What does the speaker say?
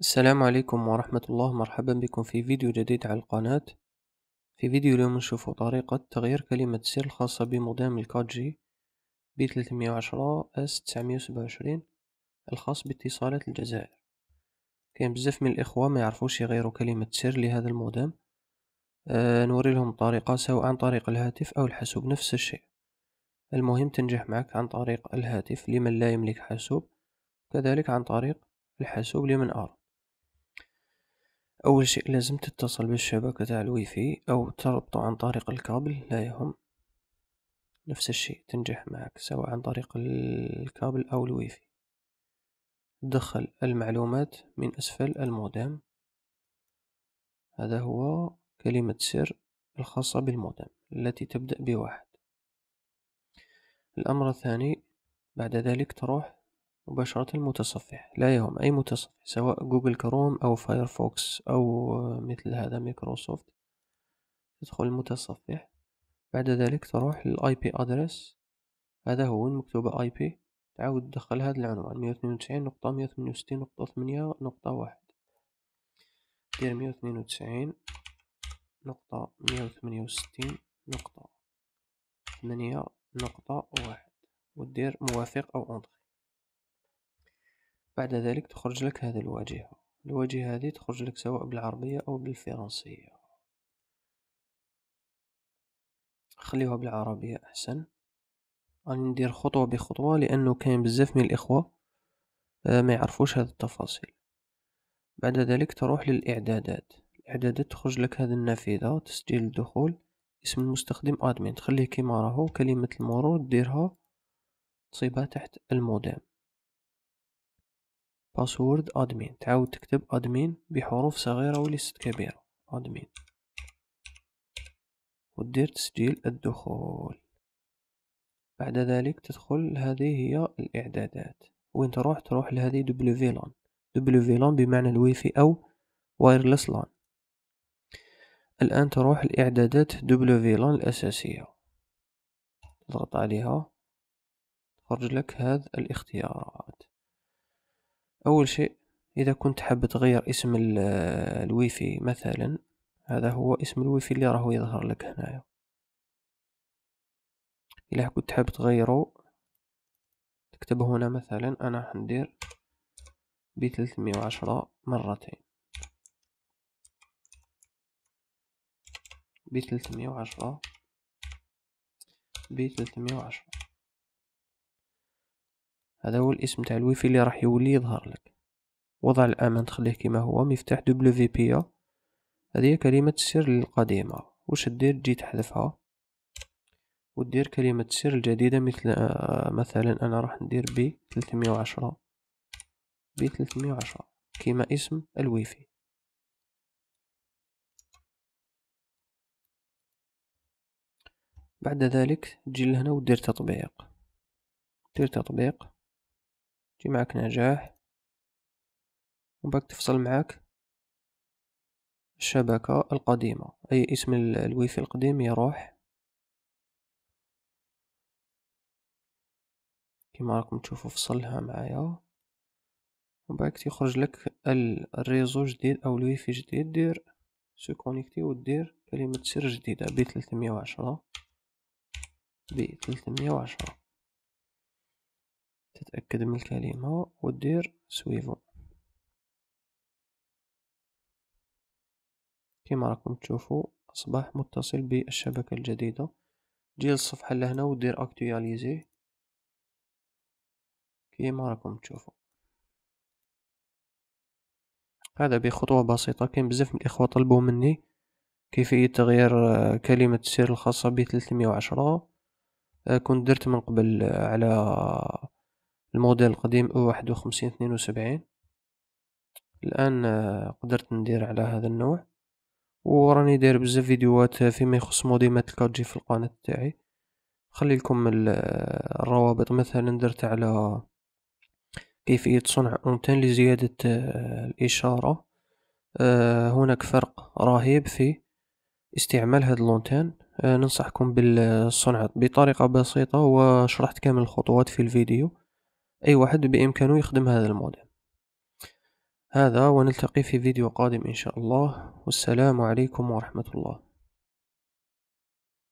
السلام عليكم ورحمة الله مرحبا بكم في فيديو جديد على القناة في فيديو اليوم نشوف طريقة تغيير كلمة سر الخاصة بمودام الكاجي بي 310 اس 927 الخاص باتصالات الجزائر كاين بزاف من الإخوة ما يعرفوش يغيروا كلمة سر لهذا المودام أه نوري لهم طريقة سواء عن طريق الهاتف أو الحاسوب نفس الشيء المهم تنجح معك عن طريق الهاتف لمن لا يملك حاسوب كذلك عن طريق الحاسوب لمن أراد أول شيء لازم تتصل بالشبكة تاع الواي فاي أو تربطه عن طريق الكابل لا يهم نفس الشيء تنجح معك سواء عن طريق الكابل أو الواي فاي دخل المعلومات من أسفل المودم هذا هو كلمة سر الخاصة بالمودم التي تبدأ بواحد الأمر الثاني بعد ذلك تروح مباشرة المتصفح لا يهم أي متصفح سواء جوجل كروم أو فايرفوكس أو مثل هذا مايكروسوفت تدخل المتصفح بعد ذلك تروح للاي بي ادرس هذا هو المكتوبة اي بي تعاود تدخل هذا العنوان مية وتنين وتسعين نقطة مية وثمانية وستين نقطة ثمانية نقطة واحد دير مية وتنين وتسعين نقطة مية وثمانية وستين نقطة ثمانية نقطة واحد ودير موافق أو أنطق بعد ذلك تخرج لك هذه الواجهة الواجهة هذه تخرج لك سواء بالعربية أو بالفرنسية خليها بالعربية أحسن راني ندير خطوة بخطوة لأنه كاين بزاف من الإخوة آه، ما يعرفوش هذه التفاصيل بعد ذلك تروح للإعدادات الإعدادات تخرج لك هذه النافذة تسجيل الدخول اسم المستخدم أدمين تخليه كيما راهو كلمة المرور ديرها تصيبها تحت المودام باسورد ادمين تعاود تكتب ادمين بحروف صغيرة وليست كبيرة ادمين ودير تسجيل الدخول بعد ذلك تدخل هذه هي الاعدادات وين تروح تروح لهذه دبليو لان دبليو لان بمعنى الويفي او وايرلس لان الان تروح الاعدادات دبليو لان الاساسية تضغط عليها تخرج لك هذه الاختيارات أول شيء إذا كنت حاب تغير اسم الويفي مثلا هذا هو اسم الويفي اللي راهو يظهر لك هنايا الى كنت حاب تغيرو تكتب هنا مثلا أنا حندير ب وعشرة مرتين ب وعشرة ب وعشرة هذا هو الاسم تاع الويفي اللي راح يولي يظهر لك وضع الأمان تخليه كيما هو مفتاح دبليو في بي هذه كلمة السر القديمة واش دير تجي تحذفها ودير كلمة السر الجديدة مثل آه، مثلا أنا راح ندير ب 310 ب 310 كيما اسم الويفي بعد ذلك تجي لهنا ودير تطبيق دير تطبيق تجي معك نجاح وبعد تفصل معك الشبكة القديمة أي اسم الويفي القديم يروح كما راكم تشوفوا فصلها معايا وبعد يخرج لك الريزو جديد أو الويفي جديد دير سيكونيكتي ودير كلمة سر جديدة ب 310 ب 310 تتأكد من الكلمة ودير سويفون كما راكم تشوفوا أصبح متصل بالشبكة الجديدة جي للصفحة لهنا ودير اكتواليزي كما راكم تشوفوا هذا بخطوة بسيطة كاين بزاف من الإخوة طلبوا مني كيفية تغيير آه، كلمة السر الخاصة ب 310 آه، كنت درت من قبل آه، على الموديل القديم او واحد وخمسين اثنين وسبعين الان آه، قدرت ندير على هذا النوع وراني داير بزاف فيديوهات آه، فيما يخص موديمات الكاجي في القناة تاعي خلي لكم آه، الروابط مثلا درت على كيفية صنع اونتين لزيادة الإشارة هناك فرق رهيب في استعمال هاد اللونتين ننصحكم بالصنع بطريقة بسيطة وشرحت كامل الخطوات في الفيديو أي واحد بإمكانه يخدم هذا الموديل هذا ونلتقي في فيديو قادم إن شاء الله والسلام عليكم ورحمة الله